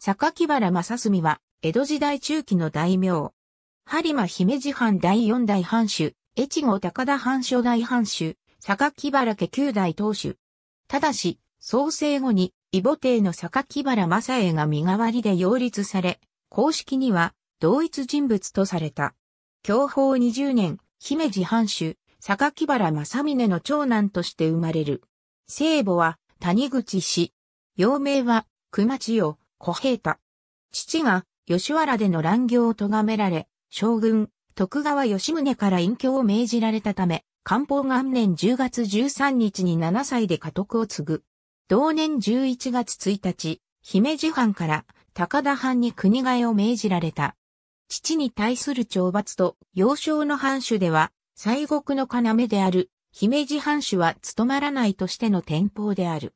坂木原正澄は、江戸時代中期の大名。播磨姫路藩第四代藩主、越後高田藩初代藩主、坂木原家九代当主。ただし、創生後に、異母帝の坂木原正英が身代わりで擁立され、公式には同一人物とされた。享保二十年、姫路藩主、坂木原正峰の長男として生まれる。聖母は谷口氏。幼名は熊千代、小平太。父が吉原での乱行を咎められ、将軍、徳川吉宗から隠居を命じられたため、官報元年10月13日に7歳で家督を継ぐ。同年11月1日、姫路藩から高田藩に国替えを命じられた。父に対する懲罰と、幼少の藩主では、西国の要である、姫路藩主は務まらないとしての天保である。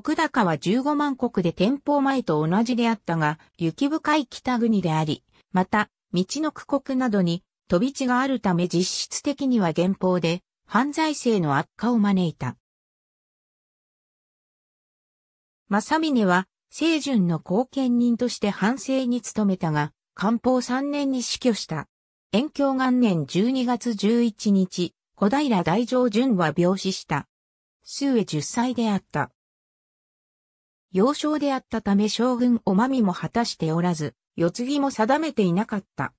国高は15万国で天保前と同じであったが、雪深い北国であり、また、道の区国などに飛び地があるため実質的には現法で、犯罪性の悪化を招いた。正峰は、清順の後見人として反省に努めたが、官報3年に死去した。延享元年12月11日、小平大乗淳は病死した。数へ10歳であった。幼少であったため将軍おまみも果たしておらず、世継ぎも定めていなかった。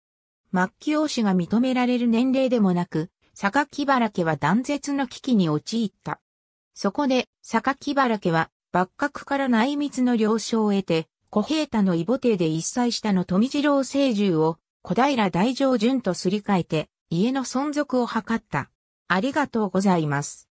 末期王子が認められる年齢でもなく、榊原家は断絶の危機に陥った。そこで、榊原家は、幕閣から内密の了承を得て、小平太の異母邸で一歳下の富次郎聖獣を、小平大上順とすり替えて、家の存続を図った。ありがとうございます。